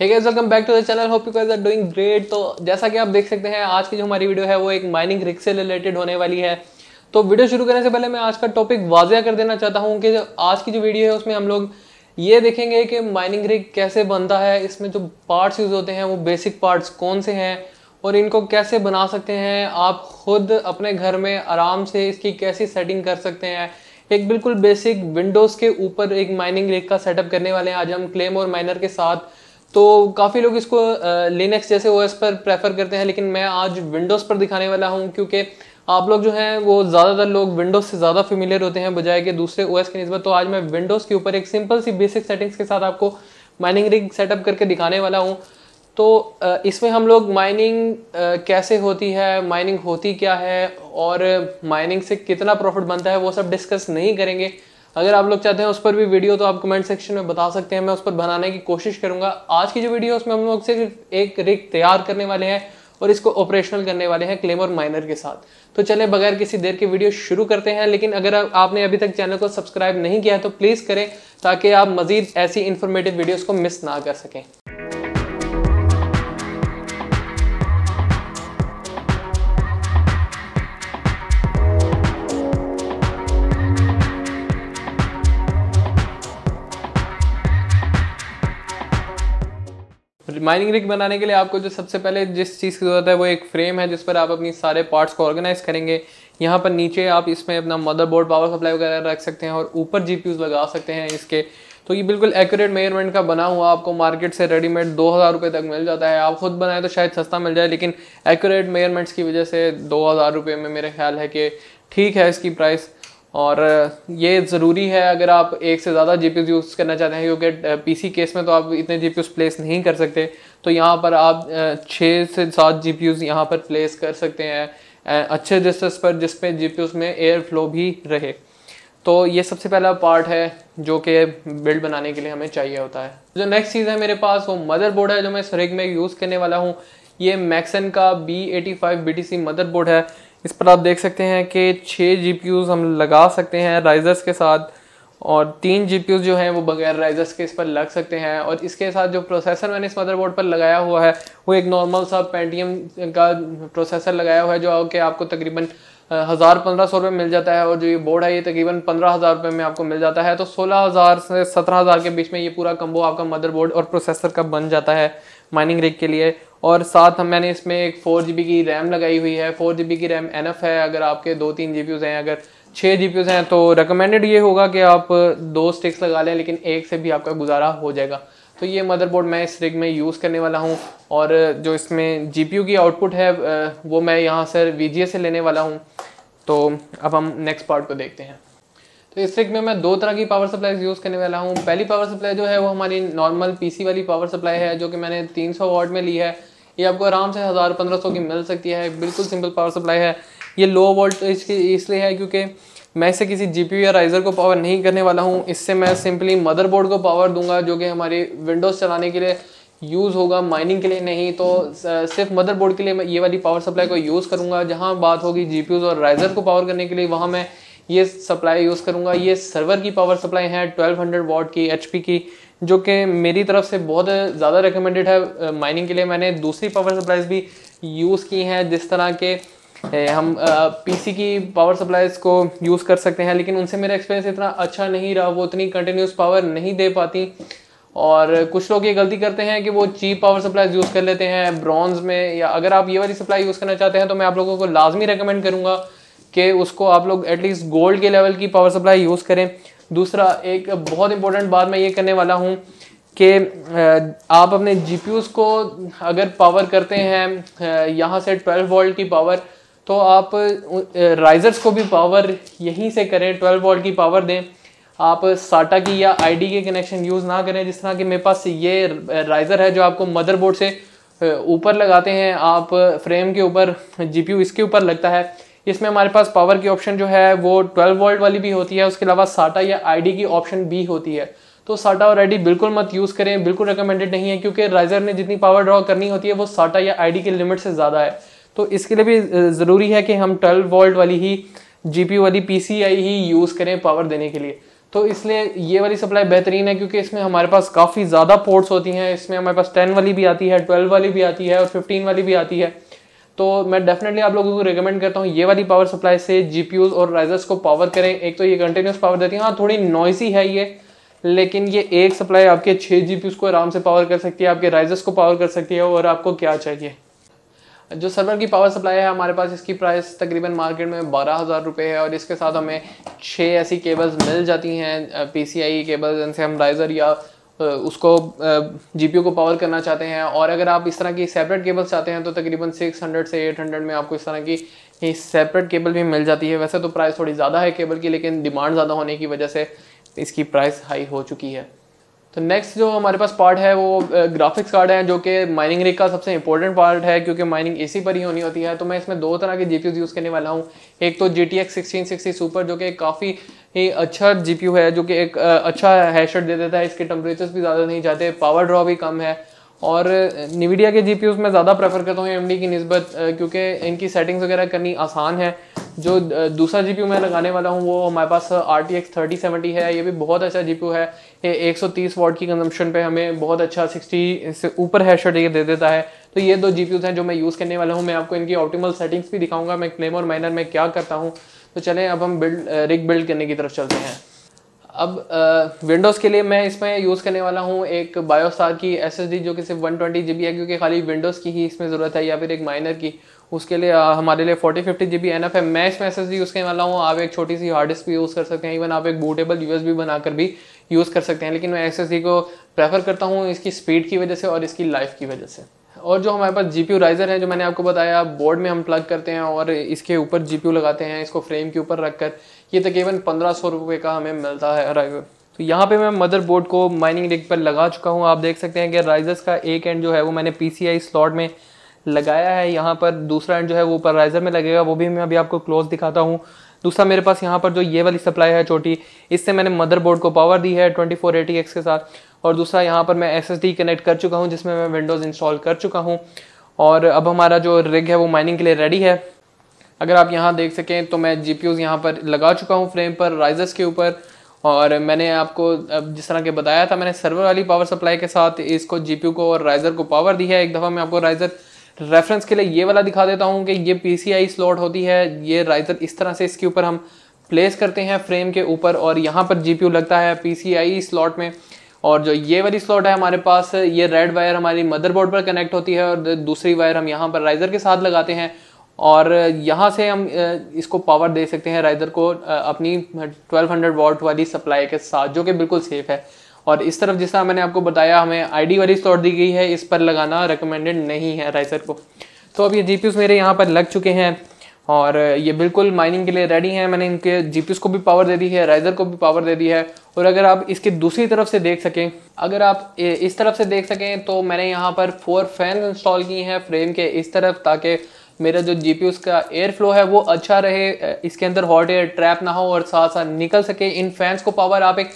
hey guys welcome back to the channel hope you guys are doing great तो जैसा कि आप देख सकते हैं आज की जो हमारी वीडियो है वो एक माइनिंग रिक्स से रिलेटेड होने वाली है तो वीडियो शुरू करने से पहले मैं आज का टॉपिक वाजिया कर देना चाहता हूं कि जो आज की जो वीडियो है उसमें हम लोग ये देखेंगे कि माइनिंग रिक कैसे बनता है इसमें जो पार्ट्स यूज़ होते हैं वो बेसिक पार्ट्स कौन से हैं और इनको कैसे बना सकते हैं आप खुद अपने घर में आराम से इसकी कैसी सेटिंग कर सकते हैं एक बिल्कुल बेसिक विंडोज़ के ऊपर एक माइनिंग रिक का सेटअप करने वाले हैं आज हम क्लेम और माइनर के साथ तो काफ़ी लोग इसको लिनक्स जैसे ओएस पर प्रेफर करते हैं लेकिन मैं आज विंडोज़ पर दिखाने वाला हूँ क्योंकि आप लोग जो हैं वो ज़्यादातर लोग विंडोज़ से ज़्यादा फेमिलियर होते हैं बजाय के दूसरे ओएस के नस्बत तो आज मैं विंडोज़ के ऊपर एक सिंपल सी बेसिक सेटिंग्स के साथ आपको माइनिंग रिंग सेटअप करके दिखाने वाला हूँ तो इसमें हम लोग माइनिंग कैसे होती है माइनिंग होती क्या है और माइनिंग से कितना प्रॉफिट बनता है वो सब डिस्कस नहीं करेंगे अगर आप लोग चाहते हैं उस पर भी वीडियो तो आप कमेंट सेक्शन में बता सकते हैं मैं उस पर बनाने की कोशिश करूंगा आज की जो वीडियो उसमें हम लोग सिर्फ एक रिक तैयार करने वाले हैं और इसको ऑपरेशनल करने वाले हैं क्लेम और माइनर के साथ तो चले बगैर किसी देर के वीडियो शुरू करते हैं लेकिन अगर आपने अभी तक चैनल को सब्सक्राइब नहीं किया है तो प्लीज़ करें ताकि आप मजीद ऐसी इन्फॉर्मेटिव वीडियोज़ को मिस ना कर सकें माइनिंग रिग बनाने के लिए आपको जो सबसे पहले जिस चीज़ की ज़रूरत है वो एक फ्रेम है जिस पर आप अपनी सारे पार्ट्स को ऑर्गेनाइज करेंगे यहाँ पर नीचे आप इसमें अपना मदरबोर्ड पावर सप्लाई वगैरह रख सकते हैं और ऊपर जी लगा सकते हैं इसके तो ये बिल्कुल एक्यूरेट मेजरमेंट का बना हुआ आपको मार्केट से रेडीमेड दो हज़ार रुपये तक मिल जाता है आप खुद बनाए तो शायद सस्ता मिल जाए लेकिन एक्यूरेट मेजरमेंट्स की वजह से दो हज़ार रुपये में मेरे ख्याल है कि ठीक है इसकी प्राइस और ये ज़रूरी है अगर आप एक से ज़्यादा जी यूज़ करना चाहते हैं क्योंकि पीसी केस में तो आप इतने जी प्लेस नहीं कर सकते तो यहाँ पर आप छः से सात जी पी यूज़ यहाँ पर प्लेस कर सकते हैं अच्छे डिस्टेंस पर जिसमें जी पी में एयर फ्लो भी रहे तो ये सबसे पहला पार्ट है जो कि बिल्ड बनाने के लिए हमें चाहिए होता है जो नेक्स्ट चीज़ है मेरे पास वो मदरबोर्ड है जो मैं सरेग में यूज़ करने वाला हूँ ये मैक्सन का B eighty five B T C board है इस पर आप देख सकते हैं कि छः जी हम लगा सकते हैं राइजर्स के साथ और तीन जी जो हैं वो बगैर राइजर्स के इस पर लग सकते हैं और इसके साथ जो प्रोसेसर मैंने इस मदरबोर्ड पर लगाया हुआ है वो एक नॉर्मल सा पेंटीएम का प्रोसेसर लगाया हुआ है जो कि आपको तकरीबन हज़ार पंद्रह सौ रुपये मिल जाता है और जो ये बोर्ड है ये तकरीबन पंद्रह हज़ार रुपये में आपको मिल जाता है तो सोलह हज़ार से सत्रह हज़ार के बीच में ये पूरा कम्बो आपका मदरबोर्ड और प्रोसेसर का बन जाता है माइनिंग रिग के लिए और साथ हम मैंने इसमें एक फोर जी की रैम लगाई हुई है फोर जी की रैम एनफ है अगर आपके दो तीन जी हैं अगर छः जी हैं तो रिकमेंडेड ये होगा कि आप दो स्टिक्स लगा लें लेकिन एक से भी आपका गुजारा हो जाएगा तो ये मदरबोर्ड मैं इस रिग में यूज़ करने वाला हूँ और जो इसमें जी की आउटपुट है वो मैं यहाँ से वी से लेने वाला हूँ तो अब हम नेक्स्ट पार्ट को देखते हैं तो इस रिग में मैं दो तरह की पावर सप्लाई यूज़ करने वाला हूँ पहली पावर सप्लाई जो है वो हमारी नॉर्मल पीसी वाली पावर सप्लाई है जो कि मैंने 300 वाट में ली है ये आपको आराम से हज़ार पंद्रह सौ की मिल सकती है बिल्कुल सिंपल पावर सप्लाई है ये लो वोल्ट इसकी इसलिए है क्योंकि मैं इसे किसी जी या राइज़र को पावर नहीं करने वाला हूँ इससे मैं सिंपली मदरबोर्ड को पावर दूंगा जो कि हमारी विंडोज़ चलाने के लिए यूज़ होगा माइनिंग के लिए नहीं तो सिर्फ मदरबोर्ड के लिए मैं ये वाली पावर सप्लाई को यूज़ करूँगा जहाँ बात होगी जी और राइज़र को पावर करने के लिए वहाँ मैं ये सप्लाई यूज़ करूँगा ये सर्वर की पावर सप्लाई है 1200 हंड्रेड की एच की जो कि मेरी तरफ से बहुत ज़्यादा रिकमेंडेड है माइनिंग के लिए मैंने दूसरी पावर सप्लाईज भी यूज़ की हैं जिस तरह के हम पीसी की पावर सप्लाईज को यूज़ कर सकते हैं लेकिन उनसे मेरा एक्सपीरियंस इतना अच्छा नहीं रहा वो उतनी कंटिन्यूस पावर नहीं दे पाती और कुछ लोग ये गलती करते हैं कि वो चीप पावर सप्लाईज यूज़ कर लेते हैं ब्रॉन्ज में या अगर आप ये वाली सप्लाई यूज़ करना चाहते हैं तो मैं आप लोगों को लाजमी रिकमेंड करूँगा कि उसको आप लोग एटलीस्ट गोल्ड के लेवल की पावर सप्लाई यूज़ करें दूसरा एक बहुत इंपॉर्टेंट बात मैं ये करने वाला हूँ कि आप अपने जी को अगर पावर करते हैं यहाँ से ट्वेल्व वोल्ट की पावर तो आप राइजर्स को भी पावर यहीं से करें 12 वोल्ट की पावर दें आप साटा की या आईडी के कनेक्शन यूज़ ना करें जिस तरह कि मेरे पास ये राइज़र है जो आपको मदरबोर्ड से ऊपर लगाते हैं आप फ्रेम के ऊपर जीपीयू इसके ऊपर लगता है इसमें हमारे पास पावर की ऑप्शन जो है वो 12 वोल्ट वाली भी होती है उसके अलावा साटा या आईडी की ऑप्शन भी होती है तो साटा और आईडी बिल्कुल मत यूज़ करें बिल्कुल रिकमेंडेड नहीं है क्योंकि राइजर ने जितनी पावर ड्रॉ करनी होती है वो साटा या आईडी के लिमिट से ज़्यादा है तो इसके लिए भी ज़रूरी है कि हम ट्वेल्व वोल्ट वाली ही जी वाली पी ही यूज़ करें पावर देने के लिए तो इसलिए ये वाली सप्लाई बेहतरीन है क्योंकि इसमें हमारे पास काफ़ी ज़्यादा पोर्ट्स होती हैं इसमें हमारे पास टेन वाली भी आती है ट्वेल्व वाली भी आती है और फिफ्टीन वाली भी आती है तो मैं डेफिनेटली आप लोगों को रिकमेंड करता हूँ ये वाली पावर सप्लाई से जी और राइजर्स को पावर करें एक तो ये कंटिन्यूस पावर देती है हाँ थोड़ी नॉइसी है ये लेकिन ये एक सप्लाई आपके छः जी को आराम से पावर कर सकती है आपके राइजर्स को पावर कर सकती है और आपको क्या चाहिए जो सर्वर की पावर सप्लाई है हमारे पास इसकी प्राइस तकरीबन मार्केट में बारह हज़ार रुपये है और इसके साथ हमें छः ऐसी केबल्स मिल जाती हैं पी सी आई केबल्स जिनसे हम राइज़र या उसको जी को पावर करना चाहते हैं और अगर आप इस तरह की सेपरेट केबल्स चाहते हैं तो तकरीबन 600 से 800 में आपको इस तरह की सेपरेट केबल भी मिल जाती है वैसे तो प्राइस थोड़ी ज़्यादा है केबल की लेकिन डिमांड ज़्यादा होने की वजह से इसकी प्राइस हाई हो चुकी है तो नेक्स्ट जो हमारे पास पार्ट है वो ग्राफिक्स कार्ड है जो कि माइनिंग रिग का सबसे इंपॉर्टेंट पार्ट है क्योंकि माइनिंग एसी पर ही होनी होती है तो मैं इसमें दो तरह के जीपीयू यूज़ करने वाला हूँ एक तो G T X sixteen sixty super जो कि काफ़ी ही अच्छा जीपीयू है जो कि एक अच्छा हैशर्ट दे देता है इसके टेम्परेचर भी ज़्यादा नहीं जाते पावर ड्रॉ भी कम है और निविडिया के जी मैं ज़्यादा प्रेफर करता हूँ एम की नस्बत क्योंकि इनकी सेटिंग्स वगैरह करनी आसान है जो दूसरा जी मैं लगाने वाला हूँ वो हमारे पास R T X thirty seventy है ये भी बहुत अच्छा जी है ये एक सौ तीस वॉट की कंजम्पशन पे हमें बहुत अच्छा सिक्सटी से ऊपर हैश शर्ट ये दे देता है तो ये दो जी हैं जो मैं यूज़ करने वाला हूँ मैं आपको इनकी ऑप्टिमल सेटिंग्स भी दिखाऊंगा मैं क्लेम और माइनर में क्या करता हूँ तो चलें अब हम बिल्ड रिग बिल्ड करने की तरफ चलते हैं अब विंडोज़ के लिए मैं इसमें यूज़ करने वाला हूँ एक बायोस्टार की एस जो कि सिर्फ वन ट्वेंटी जी है क्योंकि खाली विंडोज़ की ही इसमें ज़रूरत है या फिर एक माइनर की उसके लिए हमारे लिए forty fifty G B N F है मैं इसमें एस एस यूज़ करने वाला हूँ आप एक छोटी सी हार्ड डिस्क भी यूज़ कर सकते हैं इवन आप एक बूटेबल यू एस बी बनाकर भी यूज़ कर सकते हैं लेकिन मैं एस एस को प्रेफर करता हूँ इसकी स्पीड की वजह से और इसकी लाइफ की वजह से और जो हमारे पास जी पी राइज़र है जो मैंने आपको बताया बोर्ड में हम प्लग करते हैं और इसके ऊपर जी पी लगाते हैं इसको फ्रेम के ऊपर रख कर ये तकरीबन तो पंद्रह सौ रुपये का हमें मिलता है अराइवल तो यहाँ पे मैं मदरबोर्ड को माइनिंग रिग पर लगा चुका हूँ आप देख सकते हैं कि राइजर्स का एक एंड जो है वो मैंने पी स्लॉट में लगाया है यहाँ पर दूसरा एंड जो है वो ऊपर राइजर में लगेगा वो भी मैं अभी आपको क्लोज दिखाता हूँ दूसरा मेरे पास यहाँ पर जो ये वाली सप्लाई है छोटी इससे मैंने मदरबोर्ड को पावर दी है ट्वेंटी के साथ और दूसरा यहाँ पर मैं एस कनेक्ट कर चुका हूँ जिसमें मैं विंडोज़ इंस्टॉल कर चुका हूँ और अब हमारा जो रिग है वो माइनिंग के लिए रेडी है अगर आप यहाँ देख सकें तो मैं जी पी यहाँ पर लगा चुका हूँ फ्रेम पर राइजर्स के ऊपर और मैंने आपको जिस तरह के बताया था मैंने सर्वर वाली पावर सप्लाई के साथ इसको जी को और राइजर को पावर दी है एक दफ़ा मैं आपको राइजर रेफरेंस के लिए ये वाला दिखा देता हूँ कि ये पी स्लॉट होती है ये राइजर इस तरह से इसके ऊपर हम प्लेस करते हैं फ्रेम के ऊपर और यहाँ पर जी लगता है पी स्लॉट में और जो ये वाली स्लॉट है हमारे पास ये रेड वायर हमारी मदरबोर्ड पर कनेक्ट होती है और दूसरी वायर हम यहाँ पर राइजर के साथ लगाते हैं और यहाँ से हम इसको पावर दे सकते हैं राइडर को अपनी 1200 वॉट वाली सप्लाई के साथ जो कि बिल्कुल सेफ़ है और इस तरफ जिस तरह मैंने आपको बताया हमें आईडी वाली स्टोर दी गई है इस पर लगाना रिकमेंडेड नहीं है राइसर को तो अब ये जी मेरे यहाँ पर लग चुके हैं और ये बिल्कुल माइनिंग के लिए रेडी हैं मैंने इनके जी को भी पावर दे दी है राइजर को भी पावर दे दी है और अगर आप इसके दूसरी तरफ से देख सकें अगर आप इस तरफ से देख सकें तो मैंने यहाँ पर फोर फैन इंस्टॉल किए हैं फ्रेम के इस तरफ ताकि मेरा जो जी उसका एयर फ्लो है वो अच्छा रहे इसके अंदर हॉट एयर ट्रैप ना हो और साथ साथ निकल सके इन फैंस को पावर आप एक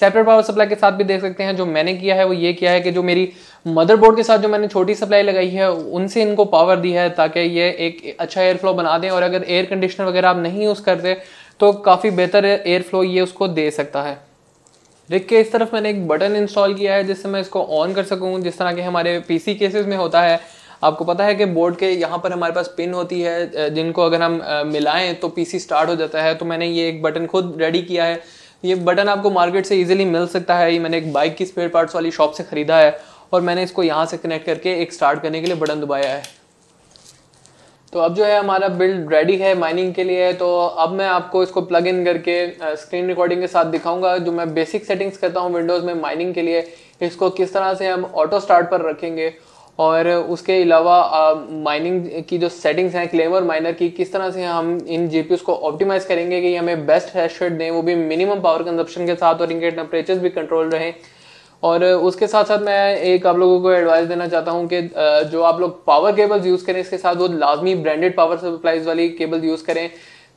सेपरेट पावर सप्लाई के साथ भी देख सकते हैं जो मैंने किया है वो ये किया है कि जो मेरी मदरबोर्ड के साथ जो मैंने छोटी सप्लाई लगाई है उनसे इनको पावर दी है ताकि ये एक अच्छा एयर फ्लो बना दें और अगर एयर कंडीशनर वगैरह आप नहीं यूज़ करते तो काफ़ी बेहतर एयर फ्लो ये उसको दे सकता है देख के इस तरफ मैंने एक बटन इंस्टॉल किया है जिससे मैं इसको ऑन कर सकूँ जिस तरह के हमारे सी केसेस में होता है आपको पता है कि बोर्ड के यहाँ पर हमारे पास पिन होती है जिनको अगर हम मिलाएं तो पीसी स्टार्ट हो जाता है तो मैंने ये एक बटन खुद रेडी किया है ये बटन आपको मार्केट से इजीली मिल सकता है ये मैंने एक बाइक की स्पेयर पार्ट्स वाली शॉप से ख़रीदा है और मैंने इसको यहाँ से कनेक्ट करके एक स्टार्ट करने के लिए बटन दबाया है तो अब जो है हमारा बिल्ड रेडी है माइनिंग के लिए तो अब मैं आपको इसको प्लग इन करके स्क्रीन रिकॉर्डिंग के साथ दिखाऊंगा जो मैं बेसिक सेटिंग्स करता हूँ विंडोज़ में माइनिंग के लिए इसको किस तरह से हम ऑटो स्टार्ट पर रखेंगे और उसके अलावा माइनिंग की जो सेटिंग्स हैं क्लेवर माइनर की किस तरह से हम इन जी को ऑप्टिमाइज करेंगे कि हमें बेस्ट हैश रेट दें वो भी मिनिमम पावर कंजप्शन के साथ और इनके टेम्परेचर भी कंट्रोल रहें और उसके साथ साथ मैं एक आप लोगों को एडवाइस देना चाहता हूँ कि जो आप लोग पावर केबल्स यूज़ करें इसके साथ वो लाजमी ब्रांडेड पावर सप्लाईज वाली केबल यूज़ करें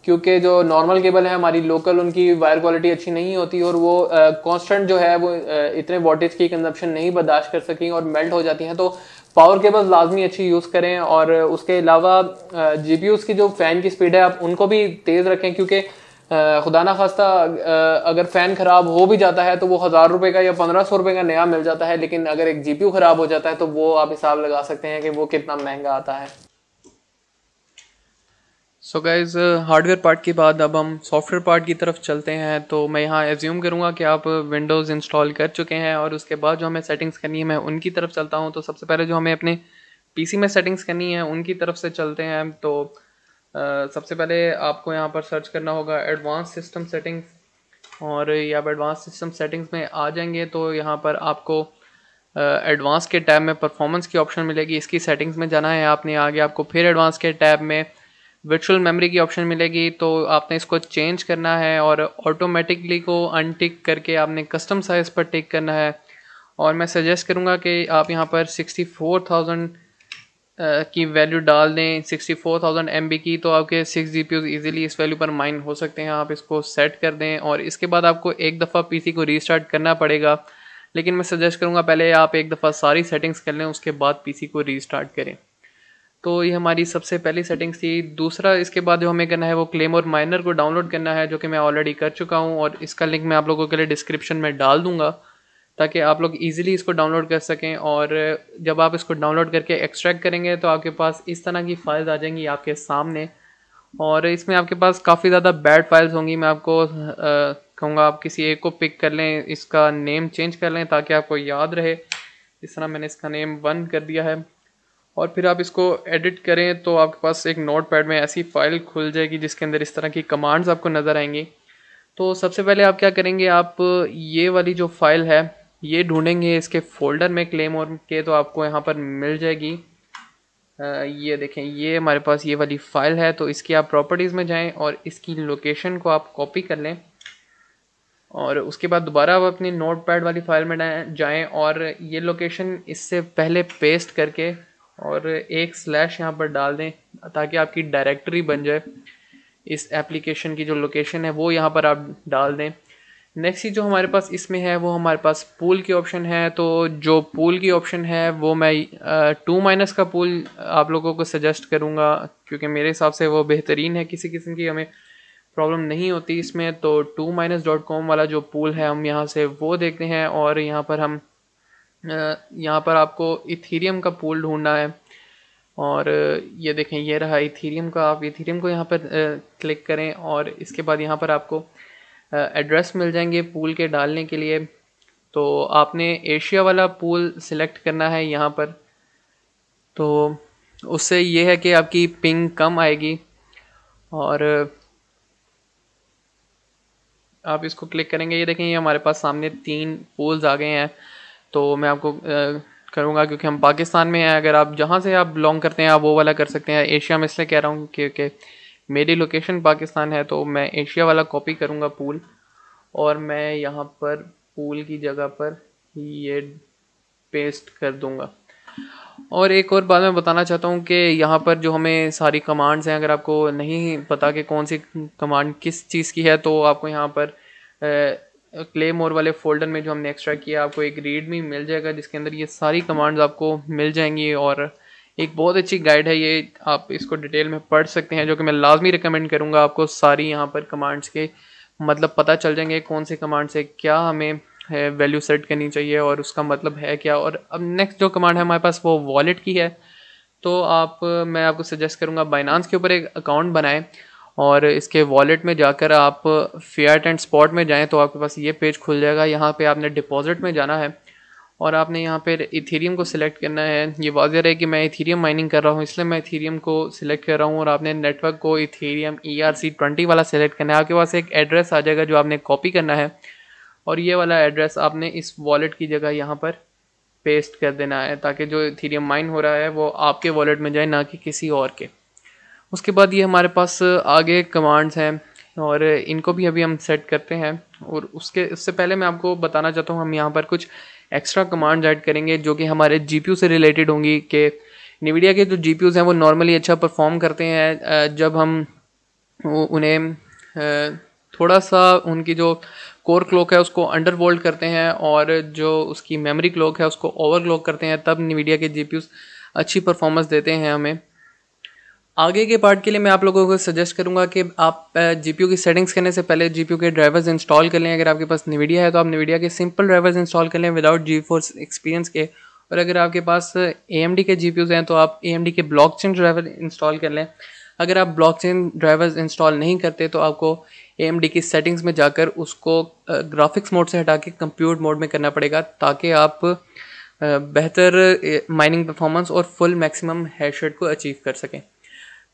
क्योंकि जो नॉर्मल केबल है हमारी लोकल उनकी वायर क्वालिटी अच्छी नहीं होती और वो कांस्टेंट जो है वो इतने वोल्टेज की कंजप्शन नहीं बर्दाश्त कर सकें और मेल्ट हो जाती हैं तो पावर केबल लाजमी अच्छी यूज़ करें और उसके अलावा जी की जो फ़ैन की स्पीड है आप उनको भी तेज़ रखें क्योंकि खुदा ना खास्ता अगर फ़ैन ख़राब हो भी जाता है तो वो हज़ार रुपये का या पंद्रह सौ रुपये का नया मिल जाता है लेकिन अगर एक जी ख़राब हो जाता है तो वो आप हिसाब लगा सकते हैं कि वो कितना महंगा आता है सो गाइज़ हार्डवेयर पार्ट के बाद अब हम सॉफ्टवेयर पार्ट की तरफ चलते हैं तो मैं यहाँ एज्यूम करूँगा कि आप विंडोज़ इंस्टॉल कर चुके हैं और उसके बाद जो हमें सेटिंग्स करनी है मैं उनकी तरफ चलता हूँ तो सबसे पहले जो हमें अपने पीसी में सेटिंग्स करनी है उनकी तरफ से चलते हैं तो आ, uh, सबसे पहले आपको यहाँ पर सर्च करना होगा एडवांस सिस्टम सेटिंग्स और ये आप एडवांस सिस्टम सेटिंग्स में आ जाएंगे तो यहाँ पर आपको एडवांस uh, के टैब में परफॉर्मेंस की ऑप्शन मिलेगी इसकी सेटिंग्स में जाना है आपने आगे आपको फिर एडवांस के टैब में वर्चुअल मेमोरी की ऑप्शन मिलेगी तो आपने इसको चेंज करना है और ऑटोमेटिकली को अनटिक करके आपने कस्टम साइज पर टिक करना है और मैं सजेस्ट करूँगा कि आप यहाँ पर सिक्सटी फोर थाउजेंड की वैल्यू डाल दें sixty four thousand M B की तो आपके सिक्स जी पी ईजिली इस वैल्यू पर माइन हो सकते हैं आप इसको सेट कर दें और इसके बाद आपको एक दफ़ा पी सी को रीस्टार्ट करना पड़ेगा लेकिन मैं सजेस्ट करूँगा पहले आप एक दफ़ा सारी सेटिंग्स कर लें उसके बाद पी सी को रीस्टार्ट करें तो ये हमारी सबसे पहली सेटिंग्स थी दूसरा इसके बाद जो हमें करना है वो क्लेम और माइनर को डाउनलोड करना है जो कि मैं ऑलरेडी कर चुका हूँ और इसका लिंक मैं आप लोगों के लिए डिस्क्रिप्शन में डाल दूंगा ताकि आप लोग इजीली इसको डाउनलोड कर सकें और जब आप इसको डाउनलोड करके एक्सट्रैक्ट करेंगे तो आपके पास इस तरह की फ़ाइल्स आ जाएंगी आपके सामने और इसमें आपके पास काफ़ी ज़्यादा बैड फाइल्स होंगी मैं आपको कहूँगा आप किसी एक को पिक कर लें इसका नेम चेंज कर लें ताकि आपको याद रहे इस तरह मैंने इसका नेम वन कर दिया है और फिर आप इसको एडिट करें तो आपके पास एक नोट पैड में ऐसी फाइल खुल जाएगी जिसके अंदर इस तरह की कमांड्स आपको नज़र आएंगी तो सबसे पहले आप क्या करेंगे आप ये वाली जो फाइल है ये ढूंढेंगे इसके फोल्डर में क्लेम और के तो आपको यहाँ पर मिल जाएगी ये देखें ये हमारे पास ये वाली फ़ाइल है तो इसकी आप प्रॉपर्टीज़ में जाएं और इसकी लोकेशन को आप कॉपी कर लें और उसके बाद दोबारा आप अपनी नोट पैड वाली फ़ाइल में जाएं और ये लोकेशन इससे पहले पेस्ट करके और एक स्लैश यहाँ पर डाल दें ताकि आपकी डायरेक्टरी बन जाए इस एप्लीकेशन की जो लोकेशन है वो यहाँ पर आप डाल दें नेक्स्ट ही जो हमारे पास इसमें है वो हमारे पास पूल की ऑप्शन है तो जो पूल की ऑप्शन है वो मैं टू माइनस का पूल आप लोगों को सजेस्ट करूँगा क्योंकि मेरे हिसाब से वो बेहतरीन है किसी किस्म की हमें प्रॉब्लम नहीं होती इसमें तो टू माइनस डॉट कॉम वाला जो पूल है हम यहाँ से वो देखते हैं और यहाँ पर हम यहाँ पर आपको इथीरियम का पूल ढूंढना है और ये देखें ये रहा इथीरियम का आप इथीरियम को यहाँ पर क्लिक करें और इसके बाद यहाँ पर आपको एड्रेस मिल जाएंगे पूल के डालने के लिए तो आपने एशिया वाला पूल सिलेक्ट करना है यहाँ पर तो उससे ये है कि आपकी पिंग कम आएगी और आप इसको क्लिक करेंगे ये देखें ये हमारे पास सामने तीन पूल्स आ गए हैं तो मैं आपको करूँगा क्योंकि हम पाकिस्तान में हैं अगर आप जहाँ से आप बिलोंग करते हैं आप वो वाला कर सकते हैं एशिया में इसलिए कह रहा हूँ क्योंकि मेरी लोकेशन पाकिस्तान है तो मैं एशिया वाला कॉपी करूँगा पूल और मैं यहाँ पर पूल की जगह पर ये पेस्ट कर दूँगा और एक और बात मैं बताना चाहता हूँ कि यहाँ पर जो हमें सारी कमांड्स हैं अगर आपको नहीं पता कि कौन सी कमांड किस चीज़ की है तो आपको यहाँ पर क्ले मोर वाले फोल्डर में जो हमने एक्स्ट्रा किया आपको एक रीड मिल जाएगा जिसके अंदर ये सारी कमांड्स आपको मिल जाएंगी और एक बहुत अच्छी गाइड है ये आप इसको डिटेल में पढ़ सकते हैं जो कि मैं लाजमी रिकमेंड करूँगा आपको सारी यहाँ पर कमांड्स के मतलब पता चल जाएंगे कौन से कमांड्स है क्या हमें वैल्यू सेट करनी चाहिए और उसका मतलब है क्या और अब नेक्स्ट जो कमांड है हमारे पास वो वॉलेट की है तो आप मैं आपको सजेस्ट करूँगा बाइनांस के ऊपर एक अकाउंट बनाएं और इसके वॉलेट में जाकर आप फेट एंड स्पॉट में जाएँ तो आपके पास ये पेज खुल जाएगा यहाँ पर आपने डिपॉजिट में जाना है और आपने यहाँ पर इथीरियम को सिलेक्ट करना है ये वाजह है कि मैं इथीरियम माइनिंग कर रहा हूँ इसलिए मैं इथीरियम को सिलेक्ट कर रहा हूँ और आपने नेटवर्क को Ethereum E R C twenty वाला सिलेक्ट करना है आपके पास एक एड्रेस आ जाएगा जो आपने कॉपी करना है और ये वाला एड्रेस आपने इस वॉलेट की जगह यहाँ पर पेस्ट कर देना है ताकि जो इथीरियम माइन हो रहा है वो आपके वॉलेट में जाए ना कि किसी और के उसके बाद ये हमारे पास आगे कमांड्स हैं और इनको भी अभी हम सेट करते हैं और उसके उससे पहले मैं आपको बताना चाहता हूँ हम यहाँ पर कुछ एक्स्ट्रा कमांड्स ऐड करेंगे जो कि हमारे जी से रिलेटेड होंगी कि निविडिया के जो जी हैं वो नॉर्मली अच्छा परफॉर्म करते हैं जब हम उन्हें थोड़ा सा उनकी जो कोर क्लॉक है उसको अंडर वोल्ड करते हैं और जो उसकी मेमोरी क्लॉक है उसको ओवर क्लॉक करते हैं तब निविडिया के जी अच्छी परफॉर्मेंस देते हैं हमें आगे के पार्ट के लिए मैं आप लोगों को सजेस्ट करूंगा कि आप जी की सेटिंग्स करने से पहले जी के ड्राइवर्स इंस्टॉल कर लें अगर आपके पास निविडिया है तो आप निविडिया के सिंपल ड्राइवर्स इंस्टॉल कर लें विदाउट जी फोर्स एक्सपीरियंस के और अगर आपके पास ए के जी हैं तो आप ए के ब्लॉक ड्राइवर इंस्टॉल कर लें अगर आप ब्लॉक ड्राइवर्स इंस्टॉल नहीं करते तो आपको ए की सेटिंग्स में जाकर उसको ग्राफिक्स मोड से हटा के कंप्यूट मोड में करना पड़ेगा ताकि आप बेहतर माइनिंग परफॉर्मेंस और फुल मैक्सिमम हैशेड को अचीव कर सकें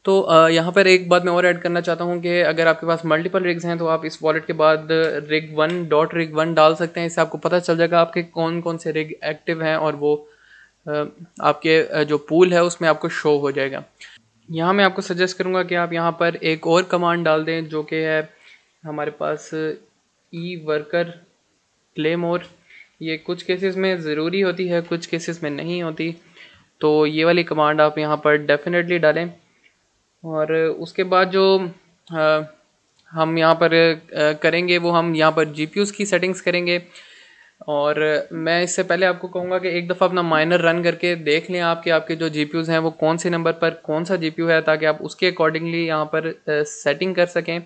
तो यहाँ पर एक बात मैं और ऐड करना चाहता हूँ कि अगर आपके पास मल्टीपल रिग्स हैं तो आप इस वॉलेट के बाद rig one dot rig one डाल सकते हैं इससे आपको पता चल जाएगा आपके कौन कौन से रिग एक्टिव हैं और वो आपके जो पूल है उसमें आपको शो हो जाएगा यहाँ मैं आपको सजेस्ट करूँगा कि आप यहाँ पर एक और कमांड डाल दें जो कि है हमारे पास ई वर्कर क्लेम और ये कुछ केसेस में ज़रूरी होती है कुछ केसेस में नहीं होती तो ये वाली कमांड आप यहाँ पर डेफिनेटली डालें और उसके बाद जो हम यहाँ पर करेंगे वो हम यहाँ पर जी की सेटिंग्स करेंगे और मैं इससे पहले आपको कहूँगा कि एक दफ़ा अपना माइनर रन करके देख लें आपके आपके जो जी हैं वो कौन से नंबर पर कौन सा जी है ताकि आप उसके अकॉर्डिंगली यहाँ पर सेटिंग कर सकें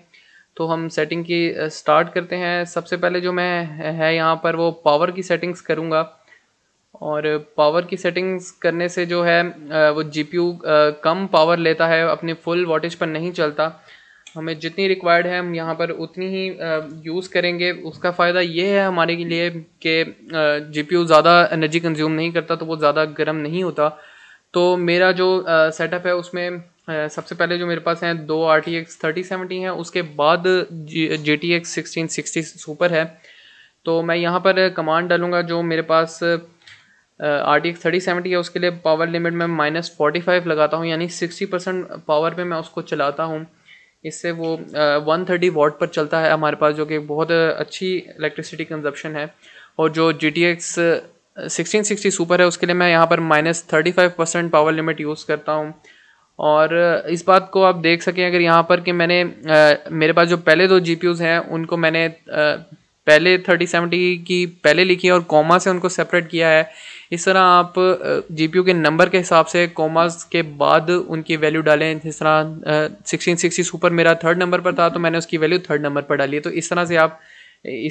तो हम सेटिंग की स्टार्ट करते हैं सबसे पहले जो मैं है यहाँ पर वो पावर की सेटिंग्स करूँगा और पावर की सेटिंग्स करने से जो है वो जी कम पावर लेता है अपने फुल वोटेज पर नहीं चलता हमें जितनी रिक्वायर्ड है हम यहाँ पर उतनी ही यूज़ करेंगे उसका फ़ायदा ये है हमारे के लिए कि जी ज़्यादा एनर्जी कंज्यूम नहीं करता तो वो ज़्यादा गर्म नहीं होता तो मेरा जो सेटअप है उसमें सबसे पहले जो मेरे पास हैं दो R T X thirty seventy हैं उसके बाद G T X sixteen sixty super है तो मैं यहाँ पर कमांड डालूँगा जो मेरे पास R T X thirty seventy है उसके लिए पावर लिमिट मैं माइनस फोर्टी फाइव लगाता हूँ यानी सिक्सटी परसेंट पावर पे मैं उसको चलाता हूँ इससे वो वन थर्टी वाट पर चलता है हमारे पास जो कि बहुत अच्छी इलेक्ट्रिसिटी कंजप्शन है और जो G T X sixteen sixty super है उसके लिए मैं यहाँ पर minus thirty five percent power limit use करता हूँ और इस बात को आप देख सकें अगर यहाँ पर कि मैंने आ, मेरे पास जो पहले दो जी हैं उनको मैंने आ, पहले थर्टी सेवेंटी की पहले लिखी है और कॉमा से उनको सेपरेट किया है इस तरह आप जी के नंबर के हिसाब से कॉमास के बाद उनकी वैल्यू डालें जिस तरह सिक्सटीन सिक्सटी सुपर मेरा थर्ड नंबर पर था तो मैंने उसकी वैल्यू थर्ड नंबर पर डाली है तो इस तरह से आप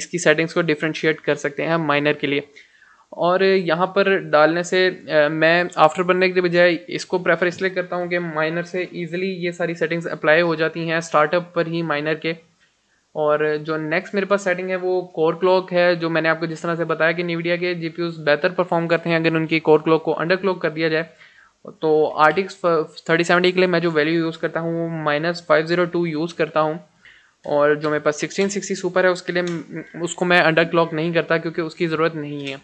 इसकी सेटिंग्स को डिफ्रेंशिएट कर सकते हैं माइनर के लिए और यहाँ पर डालने से मैं आफ्टर बनने के बजाय इसको प्रेफर इसलिए करता हूँ कि माइनर से ईजिली ये सारी सेटिंग्स अप्लाई हो जाती हैं स्टार्टअप पर ही माइनर के और जो नेक्स्ट मेरे पास सेटिंग है वो कोर क्लॉक है जो मैंने आपको जिस तरह से बताया कि निविडिया के जी बेहतर परफॉर्म करते हैं अगर उनकी कोर क्लॉक को अंडर क्लॉक कर दिया जाए तो आर्टिक्स थर्टी सेवेंटी के लिए मैं जो वैल्यू यूज़ करता हूँ वो minus five zero two use करता हूँ और जो मेरे पास सिक्सटीन सिक्सटी सुपर है उसके लिए उसको मैं अंडर क्लॉक नहीं करता क्योंकि उसकी ज़रूरत नहीं है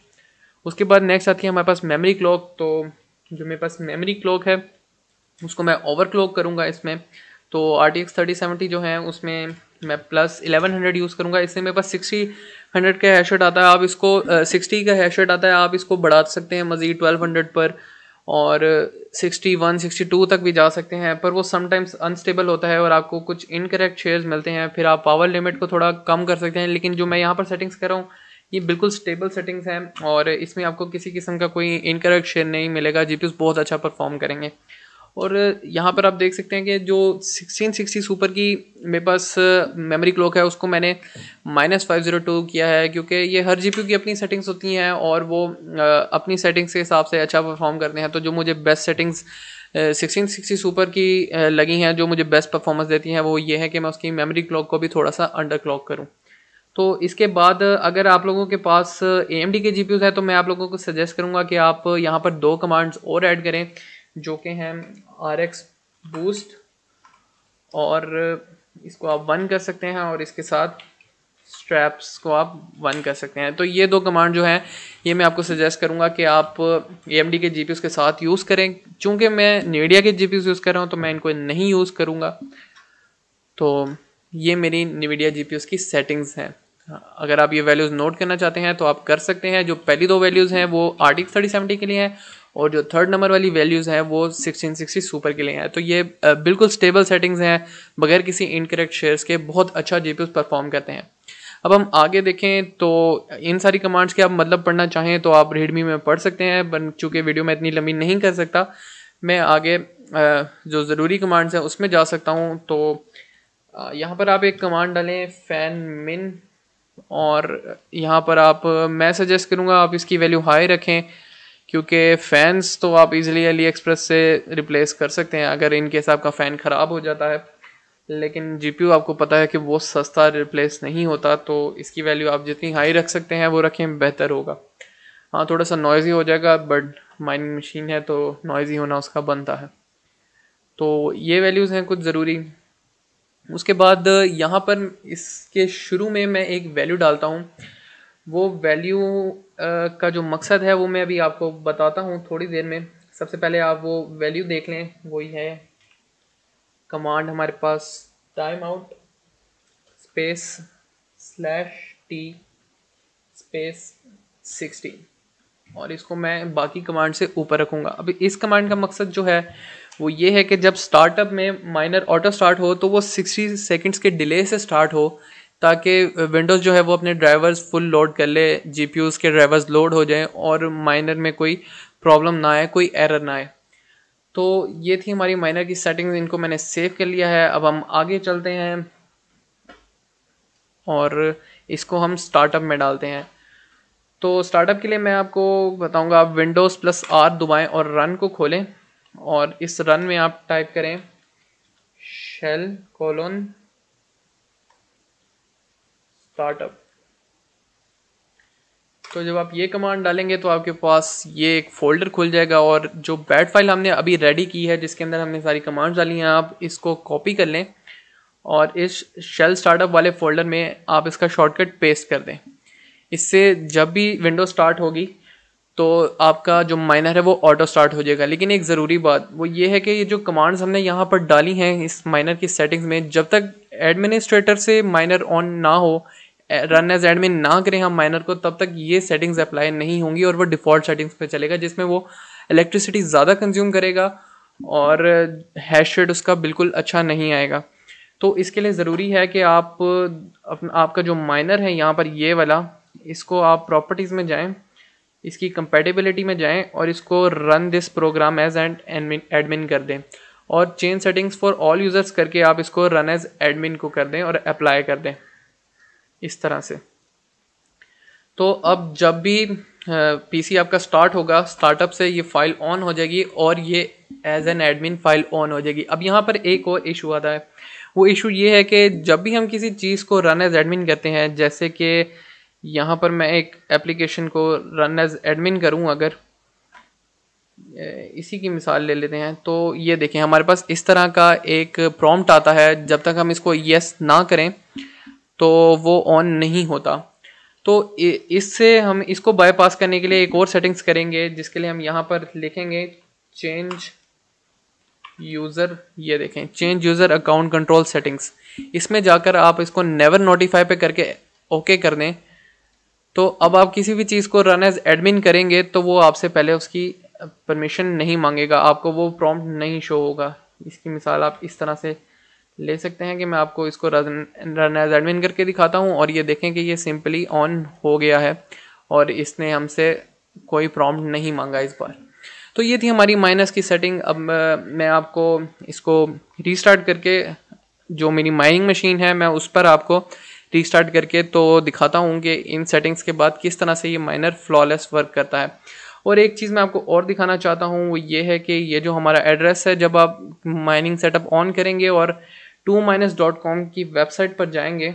उसके बाद नेक्स्ट आती है हमारे पास मेमोरी क्लॉक तो जो मेरे पास मेमोरी क्लॉक है उसको मैं ओवर क्लॉक करूँगा इसमें तो R T X thirty seventy जो है उसमें मैं प्लस एलेवन हंड्रेड यूज़ करूँगा इससे मेरे पास सिक्सटी हंड्रेड का हैशेट आता है आप इसको सिक्सटी का हैशर्ट आता है आप इसको बढ़ा सकते हैं मज़ीद ट्वेल्व हंड्रेड पर और सिक्सटी वन सिक्सटी टू तक भी जा सकते हैं पर वो समटाइम्स अनस्टेबल होता है और आपको कुछ इनकरेक्ट शेयर्स मिलते हैं फिर आप पावर लिमिट को थोड़ा कम कर सकते हैं लेकिन जो मैं यहाँ पर सेटिंग्स कर रहा हूँ ये बिल्कुल स्टेबल सेटिंग्स हैं और इसमें आपको किसी किस्म का कोई इनकरेक्ट शेयर नहीं मिलेगा जी बहुत अच्छा परफॉर्म करेंगे और यहाँ पर आप देख सकते हैं कि जो 1660 सुपर की मेरे पास मेमोरी uh, क्लॉक है उसको मैंने माइनस फाइव ज़ीरो टू किया है क्योंकि ये हर जीपीयू की अपनी सेटिंग्स होती हैं और वो uh, अपनी सेटिंग्स के हिसाब से अच्छा परफॉर्म करते हैं तो जो मुझे best settings sixteen sixty super की uh, लगी हैं जो मुझे बेस्ट परफॉर्मेंस देती हैं वो ये है कि मैं उसकी मेमोरी क्लॉक को भी थोड़ा सा अंडर क्लॉक करूँ तो इसके बाद अगर आप लोगों के पास ए के जी हैं तो मैं आप लोगों को सजेस्ट करूँगा कि आप यहाँ पर दो कमांड्स और ऐड करें जो कि हैं आर एक्स बूस्ट और इसको आप वन कर सकते हैं और इसके साथ स्ट्रैप्स को आप वन कर सकते हैं तो ये दो कमांड जो हैं ये मैं आपको सजेस्ट करूँगा कि आप ए एम डी के जी पी के साथ यूज़ करें चूँकि मैं नीडिया के जी पी यूज़ कर रहा हूँ तो मैं इनको नहीं यूज़ करूँगा तो ये मेरी निविडिया जी पी की सेटिंग्स हैं अगर आप ये वैल्यूज़ नोट करना चाहते हैं तो आप कर सकते हैं जो पहली दो वैल्यूज़ हैं वो आर्टिक थर्टी सेवेंटी के लिए हैं और जो थर्ड नंबर वाली वैल्यूज़ हैं वो 1660 सुपर के लिए हैं तो ये बिल्कुल स्टेबल सेटिंग्स हैं बगैर किसी इनकरेक्ट शेयर्स के बहुत अच्छा जी परफॉर्म करते हैं अब हम आगे देखें तो इन सारी कमांड्स के आप मतलब पढ़ना चाहें तो आप रेडमी में पढ़ सकते हैं बन चूँकि वीडियो में इतनी लंबी नहीं कर सकता मैं आगे जो ज़रूरी कमांड्स हैं उसमें जा सकता हूँ तो यहाँ पर आप एक कमांड डालें फैन मिन और यहाँ पर आप मैं सजेस्ट करूँगा आप इसकी वैल्यू हाई रखें क्योंकि फ़ैन्स तो आप इजीली अली एक्सप्रेस से रिप्लेस कर सकते हैं अगर इनके हिसाब आपका फ़ैन ख़राब हो जाता है लेकिन जीपीयू आपको पता है कि वो सस्ता रिप्लेस नहीं होता तो इसकी वैल्यू आप जितनी हाई रख सकते हैं वो रखें बेहतर होगा हाँ थोड़ा सा नॉइज़ी हो जाएगा बट माइनिंग मशीन है तो नॉइज़ी होना उसका बनता है तो ये वैल्यूज़ हैं कुछ ज़रूरी उसके बाद यहाँ पर इसके शुरू में मैं एक वैल्यू डालता हूँ वो वैल्यू का जो मकसद है वो मैं अभी आपको बताता हूँ थोड़ी देर में सबसे पहले आप वो वैल्यू देख लें वही है कमांड हमारे पास time out space slash T space sixty और इसको मैं बाकी कमांड से ऊपर रखूँगा अब इस कमांड का मकसद जो है वो ये है कि जब स्टार्टअप में माइनर ऑटो स्टार्ट हो तो वो सिक्सटी सेकेंड्स के डिले से स्टार्ट हो ताकि विंडोज़ जो है वो अपने ड्राइवर्स फुल लोड कर ले जी के ड्राइवर्स लोड हो जाएँ और माइनर में कोई प्रॉब्लम ना आए कोई एरर ना आए तो ये थी हमारी माइनर की सेटिंग्स इनको मैंने सेव कर लिया है अब हम आगे चलते हैं और इसको हम स्टार्टअप में डालते हैं तो स्टार्टअप के लिए मैं आपको बताऊंगा आप विंडोज़ प्लस आर दबाएं और रन को खोलें और इस रन में आप टाइप करें शेल कोलोन स्टार्टअप तो जब आप ये कमांड डालेंगे तो आपके पास ये एक फ़ोल्डर खुल जाएगा और जो बैट फाइल हमने अभी रेडी की है जिसके अंदर हमने सारी कमांड डाली हैं आप इसको कॉपी कर लें और इस शेल स्टार्टअप वाले फ़ोल्डर में आप इसका शॉर्टकट पेस्ट कर दें इससे जब भी विंडो स्टार्ट होगी तो आपका जो माइनर है वो ऑटो स्टार्ट हो जाएगा लेकिन एक ज़रूरी बात वो ये है कि ये जो कमांड्स हमने यहाँ पर डाली हैं इस माइनर की सेटिंग्स में जब तक एडमिनिस्ट्रेटर से माइनर ऑन ना हो रन एज एडमिन ना करें हम माइनर को तब तक ये सेटिंग्स अप्लाई नहीं होंगी और वो डिफ़ॉल्ट सेटिंग्स पे चलेगा जिसमें वो इलेक्ट्रिसिटी ज़्यादा कंज्यूम करेगा और हैश रेट उसका बिल्कुल अच्छा नहीं आएगा तो इसके लिए ज़रूरी है कि आप अपना आपका जो माइनर है यहाँ पर ये वाला इसको आप प्रॉपर्टीज़ में जाएँ इसकी कंपेटेबिलिटी में जाएँ और इसको run this program as and admin कर दें और change settings for all users करके आप इसको रन एज एडमिन को कर दें और अप्लाई कर दें इस तरह से तो अब जब भी पीसी आपका स्टार्ट होगा स्टार्टअप से ये फाइल ऑन हो जाएगी और ये as an admin file on हो जाएगी अब यहाँ पर एक और इशू आता है वो इशू ये है कि जब भी हम किसी चीज़ को रन एज एडमिन कहते हैं जैसे कि यहाँ पर मैं एक एप्लीकेशन को रन एज एडमिन करूँ अगर इसी की मिसाल ले लेते हैं तो ये देखें हमारे पास इस तरह का एक प्रॉम्प्ट आता है जब तक हम इसको यस ना करें तो वो ऑन नहीं होता तो इससे हम इसको बाईपास करने के लिए एक और सेटिंग्स करेंगे जिसके लिए हम यहाँ पर लिखेंगे चेंज यूज़र ये देखें change user account control settings इसमें जाकर आप इसको नेवर नोटिफाई पे करके ओके कर दें तो अब आप किसी भी चीज़ को रन एज एडमिन करेंगे तो वो आपसे पहले उसकी परमिशन नहीं मांगेगा आपको वो प्रॉम्प्ट नहीं शो होगा इसकी मिसाल आप इस तरह से ले सकते हैं कि मैं आपको इसको रन एज एडमिन करके दिखाता हूँ और ये देखें कि ये सिंपली ऑन हो गया है और इसने हमसे कोई प्रॉम्प्ट नहीं मांगा इस बार तो ये थी हमारी माइनस की सेटिंग अब मैं आपको इसको रीस्टार्ट करके जो मेरी माइनिंग मशीन है मैं उस पर आपको रीस्टार्ट करके तो दिखाता हूँ कि इन सेटिंग्स के बाद किस तरह से ये माइनर फ्लॉलेस वर्क करता है और एक चीज़ मैं आपको और दिखाना चाहता हूँ वो ये है कि ये जो हमारा एड्रेस है जब आप माइनिंग सेटअप ऑन करेंगे और टू माइनस डॉट कॉम की वेबसाइट पर जाएंगे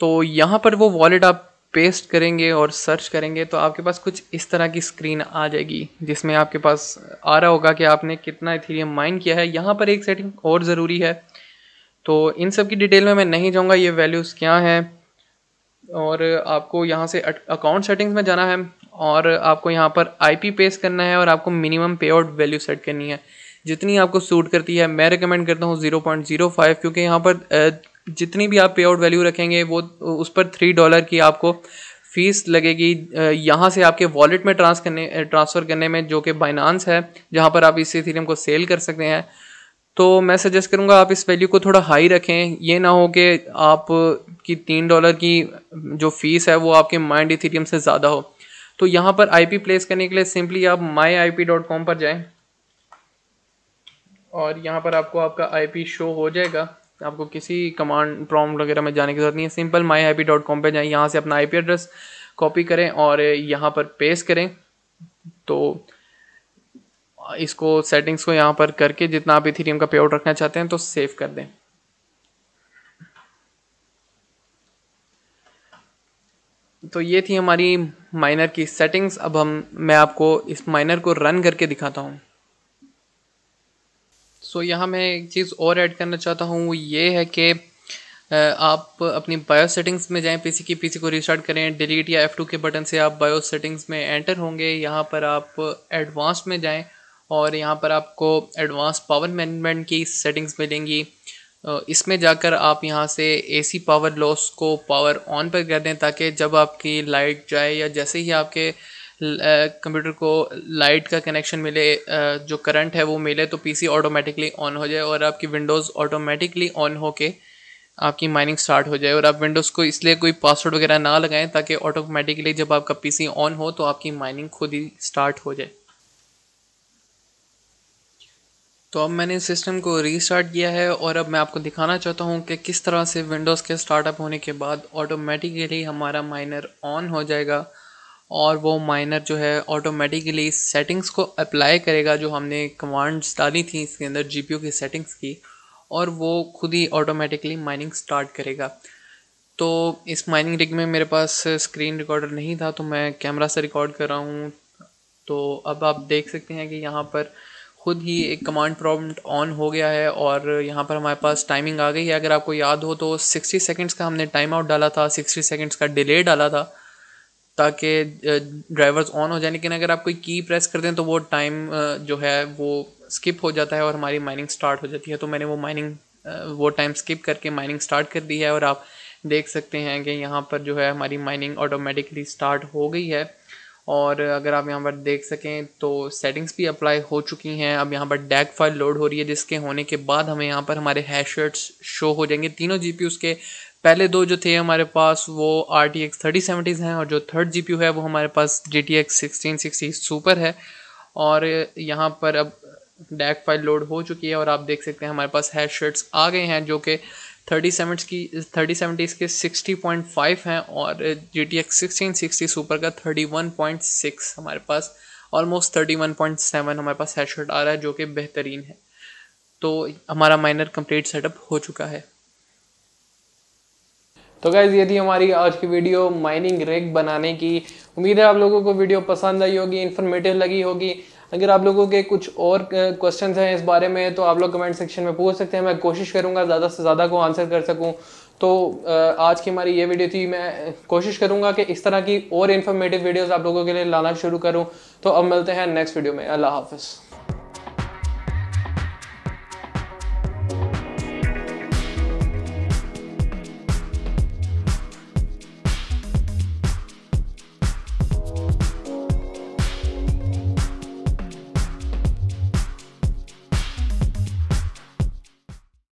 तो यहां पर वो वॉलेट आप पेस्ट करेंगे और सर्च करेंगे तो आपके पास कुछ इस तरह की स्क्रीन आ जाएगी जिसमें आपके पास आ रहा होगा कि आपने कितना इथेरियम माइन किया है यहाँ पर एक सेटिंग और ज़रूरी है तो इन सब की डिटेल में मैं नहीं जाऊँगा ये वैल्यूज़ क्या हैं और आपको यहाँ से अकाउंट सेटिंग्स में जाना है और आपको यहाँ पर आई पेस्ट करना है और आपको मिनिमम पे आउट वैल्यू सेट करनी है जितनी आपको सूट करती है मैं रिकमेंड करता हूँ ज़ीरो पॉइंट ज़ीरो फाइव क्योंकि यहाँ पर जितनी भी आप पे आउट वैल्यू रखेंगे वो उस पर थ्री डॉलर की आपको फ़ीस लगेगी यहाँ से आपके वॉलेट में ट्रांस करने ट्रांसफ़र करने में जो कि बाइनानस है जहाँ पर आप इसी थीरियम को सेल कर सकते हैं तो मैं सजेस्ट करूँगा आप इस वैल्यू को थोड़ा हाई रखें ये ना हो कि आप की तीन डॉलर की जो फ़ीस है वो आपके माइंड इथीरियम से ज़्यादा हो तो यहाँ पर आईपी प्लेस करने के लिए सिंपली आप my I P dot com पर जाएँ और यहाँ पर आपको आपका आईपी शो हो जाएगा आपको किसी कमांड प्रॉम वगैरह में जाने की जरूरत नहीं है simple my I P dot com पर जाएँ यहाँ से अपना आई पी एड्रेस कॉपी करें और यहाँ पर पेस्ट करें तो इसको सेटिंग्स को यहाँ पर करके जितना आप इथीरियम का पे आउट रखना चाहते हैं तो सेव कर दें तो ये थी हमारी माइनर की सेटिंग्स अब हम मैं आपको इस माइनर को रन करके दिखाता हूँ सो so, यहाँ मैं एक चीज़ और ऐड करना चाहता हूँ वो ये है कि आप अपनी बायो सेटिंग्स में जाएं पीसी की पीसी को रिस्टार्ट करें डिलीट या टू के बटन से आप बायो सेटिंग्स में एंटर होंगे यहाँ पर आप एडवांस में जाएं और यहाँ पर आपको एडवांस पावर मैनेजमेंट की सेटिंग्स मिलेंगी इसमें जाकर आप यहाँ से एसी पावर लॉस को पावर ऑन पर कर दें ताकि जब आपकी लाइट जाए या जैसे ही आपके कंप्यूटर को लाइट का कनेक्शन मिले जो करंट है वो मिले तो पीसी ऑटोमेटिकली ऑन हो जाए और आपकी विंडोज़ ऑटोमेटिकली ऑन हो के आपकी माइनिंग स्टार्ट हो जाए और आप विंडोज़ को इसलिए कोई पासवर्ड वगैरह ना लगाएं ताकि ऑटोमेटिकली जब आपका पीसी ऑन हो तो आपकी माइनिंग खुद ही स्टार्ट हो जाए तो अब मैंने सिस्टम को रीस्टार्ट किया है और अब मैं आपको दिखाना चाहता हूँ कि किस तरह से विंडोज़ के स्टार्टअप होने के बाद ऑटोमेटिकली हमारा माइनर ऑन हो जाएगा और वो माइनर जो है ऑटोमेटिकली सेटिंग्स को अप्लाई करेगा जो हमने कमांड्स डाली थी इसके अंदर जी की सेटिंग्स की और वो खुद ही ऑटोमेटिकली माइनिंग स्टार्ट करेगा तो इस माइनिंग रिग में मेरे पास स्क्रीन रिकॉर्डर नहीं था तो मैं कैमरा से रिकॉर्ड कर रहा हूँ तो अब आप देख सकते हैं कि यहाँ पर खुद ही एक कमांड प्रॉब्लम ऑन हो गया है और यहाँ पर हमारे पास टाइमिंग आ गई है अगर आपको याद हो तो 60 सेकंड्स का हमने टाइम आउट डाला था 60 सेकंड्स का डिले डाला था ताकि ड्राइवर्स ऑन हो जाए लेकिन अगर आप कोई की प्रेस कर दें तो वो टाइम जो है वो स्किप हो जाता है और हमारी माइनिंग स्टार्ट हो जाती है तो मैंने वो माइनिंग वो टाइम स्किप करके माइनिंग स्टार्ट कर दी है और आप देख सकते हैं कि यहाँ पर जो है हमारी माइनिंग ऑटोमेटिकली स्टार्ट हो गई है और अगर आप यहाँ पर देख सकें तो सेटिंग्स भी अप्लाई हो चुकी हैं अब यहाँ पर डैक फाइल लोड हो रही है जिसके होने के बाद हमें यहाँ पर हमारे हैशर्ट्स शो हो जाएंगे तीनों जी उसके पहले दो जो थे हमारे पास वो R T X thirty seventies हैं और जो थर्ड जी पी यू है वो हमारे पास G T X sixteen sixty super है और यहाँ पर अब डैक फाइल लोड हो चुकी है और आप देख सकते हैं हमारे पास हैश शर्ट्स आ गए हैं जो कि थर्टी सेवेंट्स की थर्टी सेवेंटीज़ के सिक्सटी पॉइंट फाइव हैं और G T X sixteen sixty super का थर्टी वन पॉइंट सिक्स हमारे पास almost thirty one point seven हमारे पास हैश शर्ट आ रहा है जो कि बेहतरीन है तो हमारा माइनर कंप्लीट सेटअप हो चुका है तो गैज़ ये थी हमारी आज की वीडियो माइनिंग रेक बनाने की उम्मीद है आप लोगों को वीडियो पसंद आई होगी इन्फॉर्मेटिव लगी होगी अगर आप लोगों के कुछ और क्वेश्चन हैं इस बारे में तो आप लोग कमेंट सेक्शन में पूछ सकते हैं मैं कोशिश करूँगा ज़्यादा से ज़्यादा को आंसर कर सकूँ तो आज की हमारी ये वीडियो थी मैं कोशिश करूँगा कि इस तरह की और इन्फॉर्मेटिव वीडियोस आप लोगों के लिए लाना शुरू करूँ तो अब मिलते हैं नेक्स्ट वीडियो में अल्लाह हाफिज़